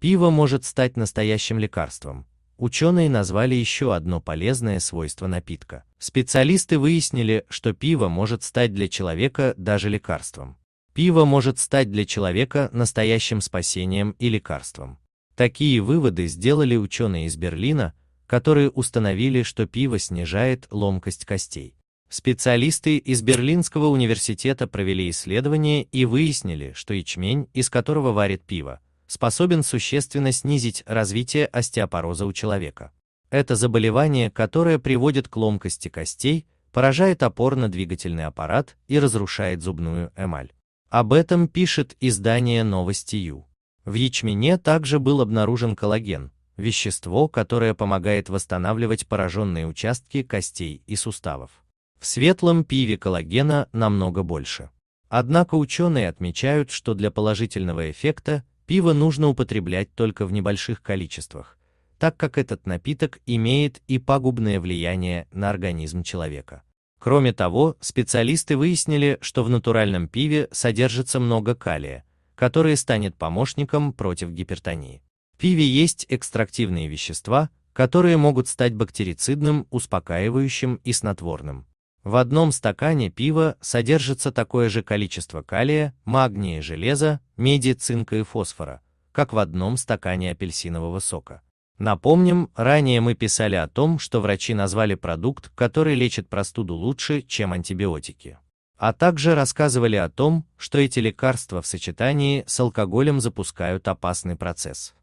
Пиво может стать настоящим лекарством. Ученые назвали еще одно полезное свойство напитка. Специалисты выяснили, что пиво может стать для человека даже лекарством. Пиво может стать для человека настоящим спасением и лекарством. Такие выводы сделали ученые из Берлина, которые установили, что пиво снижает ломкость костей. Специалисты из Берлинского университета провели исследование и выяснили, что ячмень, из которого варят пиво, способен существенно снизить развитие остеопороза у человека. Это заболевание, которое приводит к ломкости костей, поражает опорно-двигательный аппарат и разрушает зубную эмаль. Об этом пишет издание «Новости Ю». В ячмене также был обнаружен коллаген, вещество, которое помогает восстанавливать пораженные участки костей и суставов. В светлом пиве коллагена намного больше. Однако ученые отмечают, что для положительного эффекта Пиво нужно употреблять только в небольших количествах, так как этот напиток имеет и пагубное влияние на организм человека. Кроме того, специалисты выяснили, что в натуральном пиве содержится много калия, который станет помощником против гипертонии. В пиве есть экстрактивные вещества, которые могут стать бактерицидным, успокаивающим и снотворным. В одном стакане пива содержится такое же количество калия, магния и железа, меди, цинка и фосфора, как в одном стакане апельсинового сока. Напомним, ранее мы писали о том, что врачи назвали продукт, который лечит простуду лучше, чем антибиотики. А также рассказывали о том, что эти лекарства в сочетании с алкоголем запускают опасный процесс.